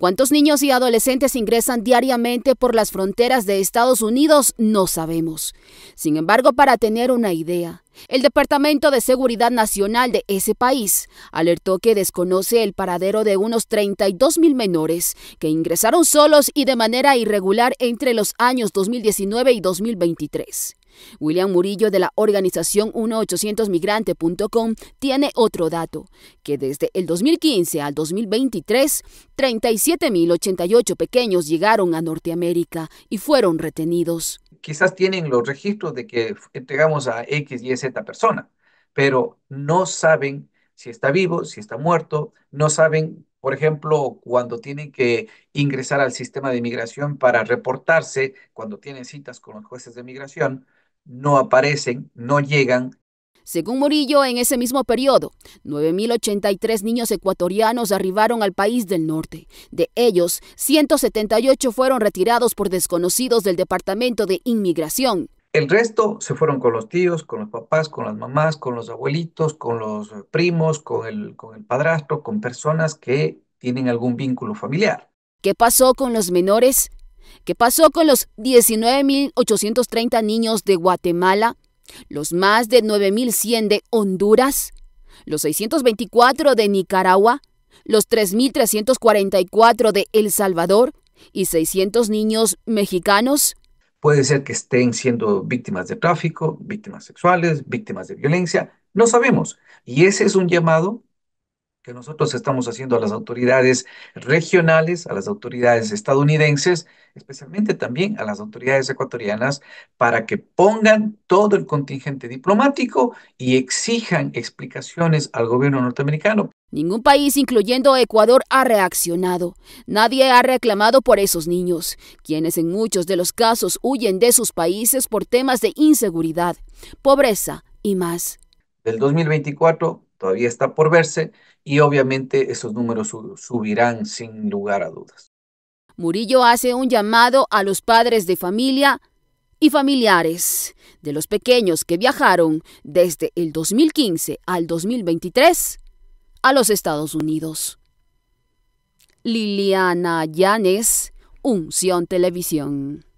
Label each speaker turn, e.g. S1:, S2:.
S1: ¿Cuántos niños y adolescentes ingresan diariamente por las fronteras de Estados Unidos? No sabemos. Sin embargo, para tener una idea, el Departamento de Seguridad Nacional de ese país alertó que desconoce el paradero de unos 32 mil menores que ingresaron solos y de manera irregular entre los años 2019 y 2023. William Murillo de la organización 1800migrante.com tiene otro dato, que desde el 2015 al 2023, 37.088 pequeños llegaron a Norteamérica y fueron retenidos.
S2: Quizás tienen los registros de que entregamos a X y Z persona, pero no saben si está vivo, si está muerto, no saben por ejemplo, cuando tienen que ingresar al sistema de inmigración para reportarse, cuando tienen citas con los jueces de inmigración, no aparecen, no llegan.
S1: Según Murillo, en ese mismo periodo, 9.083 niños ecuatorianos arribaron al país del norte. De ellos, 178 fueron retirados por desconocidos del Departamento de Inmigración.
S2: El resto se fueron con los tíos, con los papás, con las mamás, con los abuelitos, con los primos, con el, con el padrastro, con personas que tienen algún vínculo
S1: familiar. ¿Qué pasó con los menores? ¿Qué pasó con los 19.830 niños de Guatemala? ¿Los más de 9.100 de Honduras? ¿Los 624 de Nicaragua? ¿Los 3.344 de El Salvador? ¿Y 600 niños mexicanos?
S2: Puede ser que estén siendo víctimas de tráfico, víctimas sexuales, víctimas de violencia, no sabemos. Y ese es un llamado que nosotros estamos haciendo a las autoridades regionales, a las autoridades estadounidenses, especialmente también a las autoridades ecuatorianas, para que pongan todo el contingente diplomático y exijan explicaciones al gobierno norteamericano.
S1: Ningún país, incluyendo Ecuador, ha reaccionado. Nadie ha reclamado por esos niños, quienes en muchos de los casos huyen de sus países por temas de inseguridad, pobreza y más.
S2: Del 2024 todavía está por verse y obviamente esos números subirán sin lugar
S1: a dudas. Murillo hace un llamado a los padres de familia y familiares de los pequeños que viajaron desde el 2015 al 2023 a los Estados Unidos. Liliana Llanes, Unción Televisión.